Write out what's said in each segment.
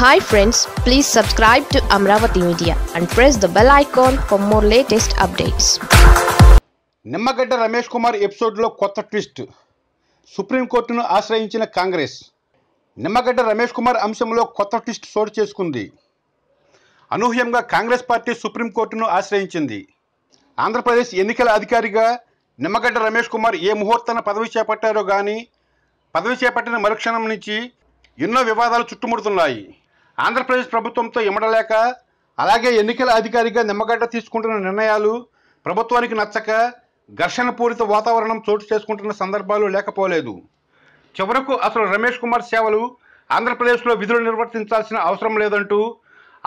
hi friends please subscribe to Amaravati media and press the bell icon for more latest updates Nimmagadda Ramesh Kumar ఎపిసోడ్లో కొత్త twist సుప్రీంకోర్టును ఆశ్రయించిన కాంగ్రెస్ నిమ్మగడ్డ రమేష్ కుమార్ అంశంలో కొత్త ట్విస్ట్ చోటు చేసుకుంది అనూహ్యంగా కాంగ్రెస్ పార్టీ సుప్రీంకోర్టును ఆశ్రయించింది ఆంధ్రప్రదేశ్ ఎన్నికల అధికారిగా నిమ్మగడ్డ రమేష్ కుమార్ ఏ ముహూర్తన పదవి చేపట్టారో కానీ పదవి చేపట్టిన మరుక్షణం నుంచి ఎన్నో వివాదాలు చుట్టుముడుతున్నాయి ఆంధ్రప్రదేశ్ ప్రభుత్వంతో ఇమడలేక అలాగే ఎన్నికల అధికారిగా నిమ్మగడ్డ తీసుకుంటున్న నిర్ణయాలు ప్రభుత్వానికి నచ్చక ఘర్షణ పూరిత వాతావరణం చోటు చేసుకుంటున్న సందర్భాలు లేకపోలేదు చివరకు అసలు రమేష్ కుమార్ సేవలు ఆంధ్రప్రదేశ్లో విధులు నిర్వర్తించాల్సిన అవసరం లేదంటూ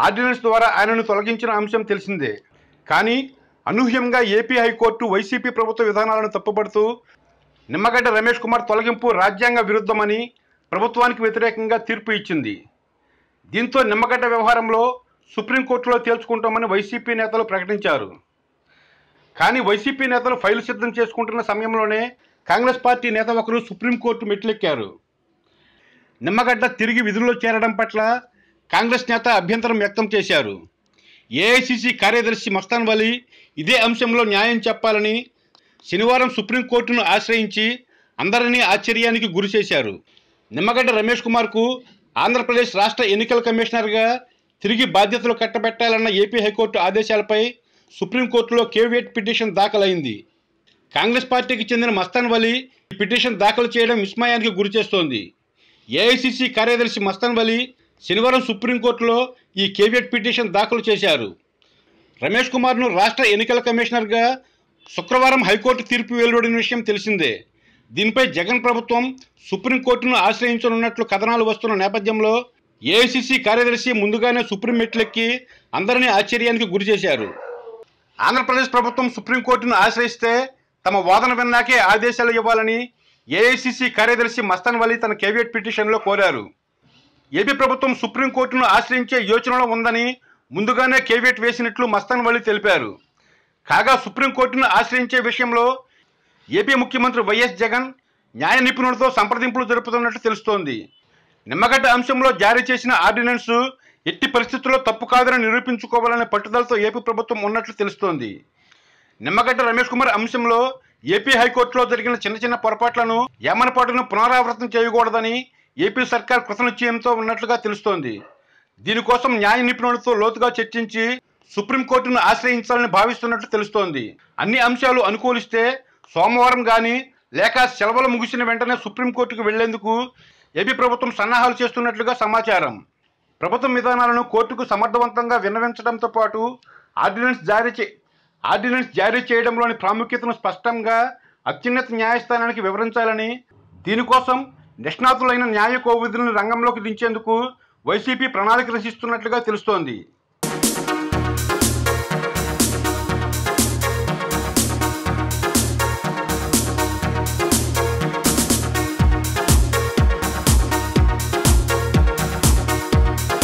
ఆర్డినెన్స్ ద్వారా ఆయనను తొలగించిన అంశం తెలిసిందే కానీ అనూహ్యంగా ఏపీ హైకోర్టు వైసీపీ ప్రభుత్వ విధానాలను తప్పుపడుతూ నిమ్మగడ్డ రమేష్ కుమార్ తొలగింపు రాజ్యాంగ విరుద్ధమని ప్రభుత్వానికి వ్యతిరేకంగా తీర్పు ఇచ్చింది దీంతో నిమ్మగడ్డ వ్యవహారంలో సుప్రీంకోర్టులో తేల్చుకుంటామని వైసీపీ నేతలు ప్రకటించారు కానీ వైసీపీ నేతలు ఫైలు సిద్ధం చేసుకుంటున్న సమయంలోనే కాంగ్రెస్ పార్టీ నేత ఒకరు సుప్రీంకోర్టు మెట్లెక్కారు నిమ్మగడ్డ తిరిగి విధుల్లో చేరడం పట్ల కాంగ్రెస్ నేత అభ్యంతరం వ్యక్తం చేశారు ఏఐసిసి కార్యదర్శి మస్తాన్ వలీ ఇదే అంశంలో న్యాయం చెప్పాలని శనివారం సుప్రీంకోర్టును ఆశ్రయించి అందరినీ ఆశ్చర్యానికి గురిచేశారు నిమ్మగడ్డ రమేష్ కుమార్కు ఆంధ్రప్రదేశ్ రాష్ట్ర ఎన్నికల కమిషనర్గా తిరిగి బాధ్యతలు కట్టబెట్టాలన్న ఏపీ హైకోర్టు ఆదేశాలపై సుప్రీంకోర్టులో కేవియట్ పిటిషన్ దాఖలైంది కాంగ్రెస్ పార్టీకి చెందిన మస్తాన్ వలీ ఈ పిటిషన్ దాఖలు చేయడం విస్మయానికి గురిచేస్తోంది ఏఐసిసి కార్యదర్శి మస్తాన్ వలీ శనివారం సుప్రీంకోర్టులో ఈ కేవియట్ పిటిషన్ దాఖలు చేశారు రమేష్ కుమార్ను రాష్ట్ర ఎన్నికల కమిషనర్గా శుక్రవారం హైకోర్టు తీర్పు వెలువడిన విషయం తెలిసిందే దీనిపై జగన్ ప్రభుత్వం సుప్రీంకోర్టును ఆశ్రయించనున్నట్లు కథనాలు వస్తున్న నేపథ్యంలో ఏఐసిసి కార్యదర్శి ముందుగానే సుప్రీం మెట్లెక్కి అందరినీ ఆశ్చర్యానికి గురి చేశారు ఆంధ్రప్రదేశ్ ప్రభుత్వం సుప్రీంకోర్టును ఆశ్రయిస్తే తమ వాదన విన్నాకే ఆదేశాలు ఇవ్వాలని ఏఐసిసి కార్యదర్శి మస్తాన్ వలీ తన కేవియట్ పిటిషన్లో కోరారు ఏపీ ప్రభుత్వం సుప్రీంకోర్టును ఆశ్రయించే యోచనలో ఉందని ముందుగానే కేవియట్ వేసినట్లు మస్తాన్ వలీ తెలిపారు కాగా సుప్రీంకోర్టును ఆశ్రయించే విషయంలో ఏపీ ముఖ్యమంత్రి వైఎస్ జగన్ న్యాయ నిపుణులతో సంప్రదింపులు జరుపుతున్నట్లు తెలుస్తోంది నిమ్మగడ్డ అంశంలో జారీ చేసిన ఆర్డినెన్స్ ఎట్టి పరిస్థితుల్లో తప్పు కాదని నిరూపించుకోవాలనే పట్టుదలతో ఏపీ ప్రభుత్వం ఉన్నట్లు తెలుస్తోంది నిమ్మగడ్డ రమేష్ కుమార్ అంశంలో ఏపీ హైకోర్టులో జరిగిన చిన్న చిన్న పొరపాట్లను ఏమనపాటును పునరావృతం చేయకూడదని ఏపీ సర్కార్ కృతనిశ్చయంతో ఉన్నట్లుగా తెలుస్తోంది దీనికోసం న్యాయ నిపుణులతో లోతుగా చర్చించి సుప్రీంకోర్టును ఆశ్రయించాలని భావిస్తున్నట్లు తెలుస్తోంది అన్ని అంశాలు అనుకూలిస్తే సోమవారం కానీ లేక సెలవులు ముగిసిన వెంటనే సుప్రీంకోర్టుకు వెళ్లేందుకు ఏపీ ప్రభుత్వం సన్నాహాలు చేస్తున్నట్లుగా సమాచారం ప్రభుత్వం విధానాలను కోర్టుకు సమర్థవంతంగా విన్నవించడంతో పాటు ఆర్డినెన్స్ జారీ చే ఆర్డినెన్స్ జారీ చేయడంలోని ప్రాముఖ్యతను స్పష్టంగా అత్యున్నత న్యాయస్థానానికి వివరించాలని దీనికోసం నిష్ణాతులైన న్యాయ కోవిధులను రంగంలోకి దించేందుకు వైసీపీ ప్రణాళిక రచిస్తున్నట్లుగా తెలుస్తోంది